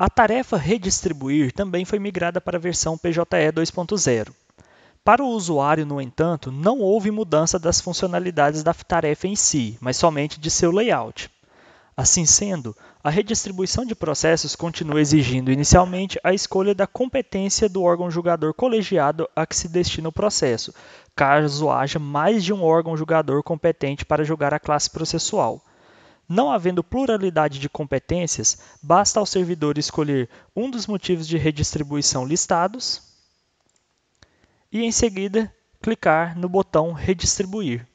A tarefa Redistribuir também foi migrada para a versão PJE 2.0. Para o usuário, no entanto, não houve mudança das funcionalidades da tarefa em si, mas somente de seu layout. Assim sendo, a redistribuição de processos continua exigindo inicialmente a escolha da competência do órgão julgador colegiado a que se destina o processo, caso haja mais de um órgão julgador competente para julgar a classe processual. Não havendo pluralidade de competências, basta ao servidor escolher um dos motivos de redistribuição listados e, em seguida, clicar no botão Redistribuir.